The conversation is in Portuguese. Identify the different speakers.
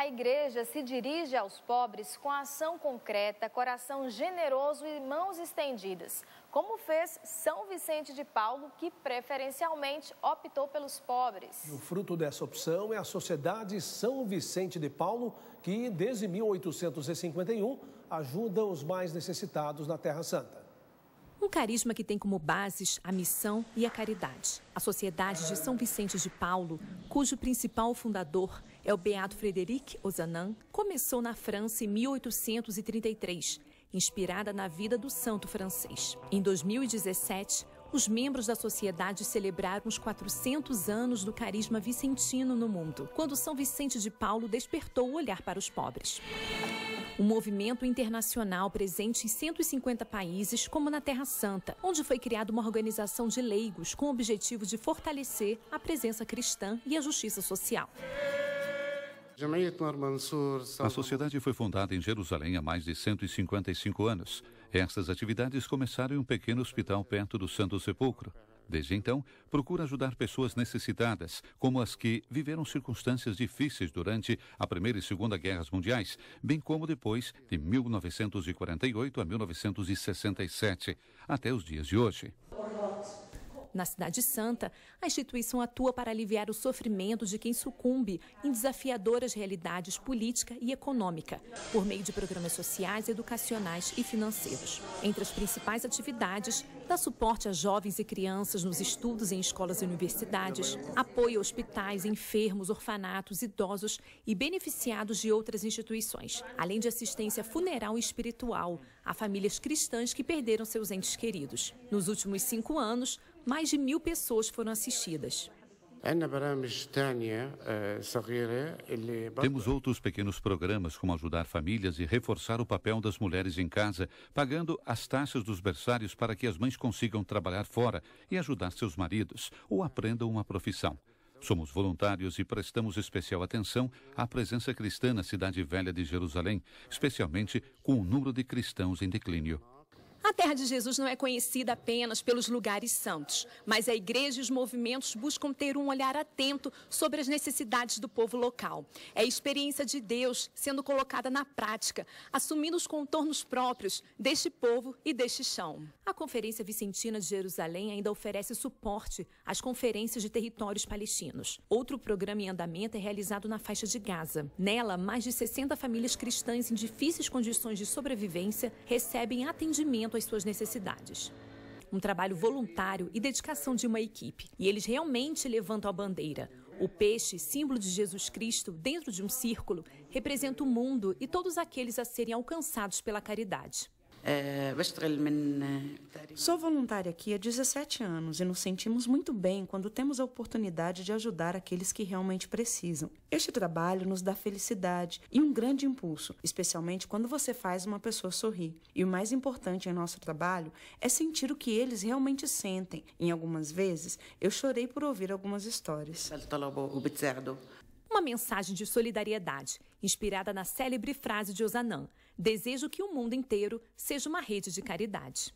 Speaker 1: a igreja se dirige aos pobres com ação concreta, coração generoso e mãos estendidas, como fez São Vicente de Paulo, que preferencialmente optou pelos pobres.
Speaker 2: E o fruto dessa opção é a Sociedade São Vicente de Paulo, que desde 1851 ajuda os mais necessitados na Terra Santa.
Speaker 1: Um carisma que tem como bases a missão e a caridade. A Sociedade de São Vicente de Paulo, cujo principal fundador é o Beato Frederic Ozanam, começou na França em 1833, inspirada na vida do santo francês. Em 2017, os membros da sociedade celebraram os 400 anos do carisma vicentino no mundo, quando São Vicente de Paulo despertou o olhar para os pobres um movimento internacional presente em 150 países, como na Terra Santa, onde foi criada uma organização de leigos com o objetivo de fortalecer a presença cristã e a justiça social.
Speaker 2: A sociedade foi fundada em Jerusalém há mais de 155 anos. Estas atividades começaram em um pequeno hospital perto do Santo Sepulcro. Desde então, procura ajudar pessoas necessitadas, como as que viveram circunstâncias difíceis durante a Primeira e Segunda Guerras Mundiais, bem como depois de 1948 a 1967, até os dias de hoje.
Speaker 1: Na Cidade Santa, a instituição atua para aliviar o sofrimento de quem sucumbe em desafiadoras realidades política e econômica, por meio de programas sociais, educacionais e financeiros. Entre as principais atividades, dá suporte a jovens e crianças nos estudos em escolas e universidades, apoio a hospitais, enfermos, orfanatos, idosos e beneficiados de outras instituições, além de assistência funeral e espiritual a famílias cristãs que perderam seus entes queridos. Nos últimos cinco anos, mais de mil pessoas foram assistidas.
Speaker 2: Eh, é Temos outros pequenos programas como ajudar famílias e reforçar o papel das mulheres em casa, pagando as taxas dos berçários para que as mães consigam trabalhar fora e ajudar seus maridos ou aprendam uma profissão. Somos voluntários e prestamos especial atenção à presença cristã na cidade velha de Jerusalém, especialmente com o número de cristãos em declínio.
Speaker 1: A terra de Jesus não é conhecida apenas pelos lugares santos, mas a igreja e os movimentos buscam ter um olhar atento sobre as necessidades do povo local. É a experiência de Deus sendo colocada na prática, assumindo os contornos próprios deste povo e deste chão. A Conferência Vicentina de Jerusalém ainda oferece suporte às conferências de territórios palestinos. Outro programa em andamento é realizado na faixa de Gaza. Nela, mais de 60 famílias cristãs em difíceis condições de sobrevivência recebem atendimento as suas necessidades. Um trabalho voluntário e dedicação de uma equipe. E eles realmente levantam a bandeira. O peixe, símbolo de Jesus Cristo, dentro de um círculo, representa o mundo e todos aqueles a serem alcançados pela caridade. É, Sou voluntária aqui há 17 anos e nos sentimos muito bem quando temos a oportunidade de ajudar aqueles que realmente precisam. Este trabalho nos dá felicidade e um grande impulso, especialmente quando você faz uma pessoa sorrir. E o mais importante em nosso trabalho é sentir o que eles realmente sentem. Em algumas vezes, eu chorei por ouvir algumas histórias. Uma mensagem de solidariedade, inspirada na célebre frase de Osanã: Desejo que o mundo inteiro seja uma rede de caridade.